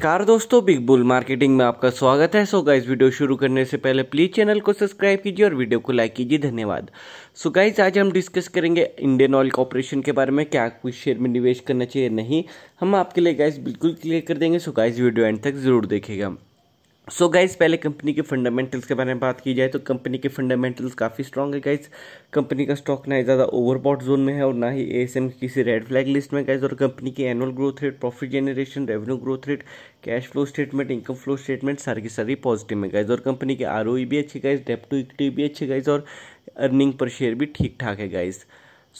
नमस्कार दोस्तों big bull marketing में आपका स्वागत है सो so गाइज वीडियो शुरू करने से पहले प्लीज चैनल को सब्सक्राइब कीजिए और वीडियो को लाइक कीजिए धन्यवाद सो so गाइज आज हम डिस्कस करेंगे इंडियन ऑयल कॉपोरेशन के बारे में क्या कुछ शेयर में निवेश करना चाहिए नहीं हम आपके लिए गाइज बिल्कुल क्लियर कर देंगे so so guys video end तक जरूर देखेगा सो so गाइज पहले कंपनी के फंडामेंटल्स के बारे में बात की जाए तो कंपनी के फंडामेंटल्स काफ़ी स्ट्रॉन्ग है गाइज कंपनी का स्टॉक ना ही ज़्यादा ओवरबॉट जोन में है और ना ही ए एस एम किसी रेड फ्लैग लिस्ट में गाइज और कंपनी की annual growth rate profit generation revenue growth rate cash flow statement income flow statement सारी की सारी पॉजिटिव है गाइज और कंपनी की आर भी अच्छी गाइज डेप टू इक्विटी भी अच्छी गाइज और अर्निंग पर शेयर भी ठीक ठाक है गाइज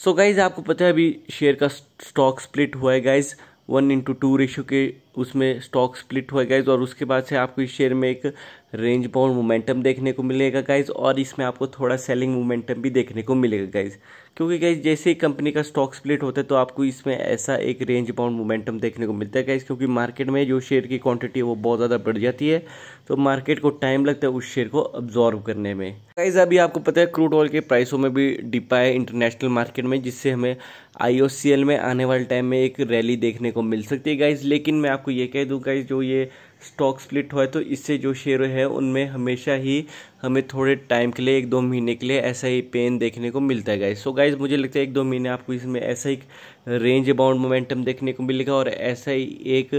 सो गाइज आपको पता है अभी शेयर का स्टॉक स्प्लिट हुआ है guys one into two ratio के उसमें स्टॉक स्प्लिट हुआ गाइज और उसके बाद से आपको इस शेयर में एक रेंज बाउंड मोमेंटम देखने को मिलेगा गाइज और इसमें आपको थोड़ा सेलिंग मोमेंटम भी देखने को मिलेगा गाइज क्योंकि गाइज जैसे ही कंपनी का स्टॉक स्प्लिट होता है तो आपको इसमें ऐसा एक रेंज बाउंड मोमेंटम देखने को मिलता है गाइज क्योंकि मार्केट में जो शेयर की क्वांटिटी है वो बहुत ज़्यादा बढ़ जाती है तो मार्केट को टाइम लगता है उस शेयर को ऑब्जॉर्व करने में गाइज अभी आपको पता है क्रूड ऑयल के प्राइसों में भी डिपा है इंटरनेशनल मार्केट में जिससे हमें आई में आने वाले टाइम में एक रैली देखने को मिल सकती है गाइज लेकिन मैं आपको ये कह दूँ गाइज जो ये स्टॉक स्प्लिट हुआ है तो इससे जो शेयर है हैं उनमें हमेशा ही हमें थोड़े टाइम के लिए एक दो महीने के लिए ऐसा ही पेन देखने को मिलता है गाइज सो गाइज मुझे लगता है एक दो महीने आपको इसमें ऐसा ही रेंज बाउंड मोमेंटम देखने को मिलेगा और ऐसा ही एक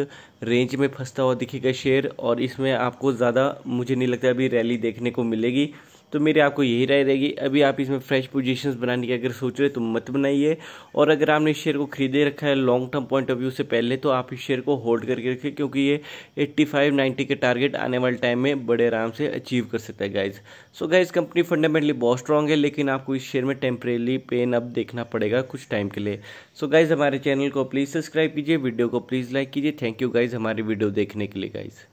रेंज में फंसता हुआ दिखेगा शेयर और इसमें आपको ज़्यादा मुझे नहीं लगता अभी रैली देखने को मिलेगी तो मेरी आपको यही राय रहेगी अभी आप इसमें फ्रेश पोजीशंस बनाने की अगर सोच रहे तो मत बनाइए और अगर आपने शेयर को खरीदे रखा है long term point of view से पहले तो आप इस शेयर को होल्ड करके रखें क्योंकि ये 85 90 के टारगेट आने वाले टाइम में बड़े आराम से अचीव कर सकता है guys so guys company fundamentally बहुत स्ट्रांग है लेकिन आपको इस शेयर में टेम्परेली पेन अब देखना पड़ेगा कुछ टाइम के लिए सो so गाइज हमारे चैनल को प्लीज़ सब्सक्राइब कीजिए वीडियो को प्लीज़ लाइक कीजिए थैंक यू गाइज हमारी वीडियो देखने के लिए गाइज़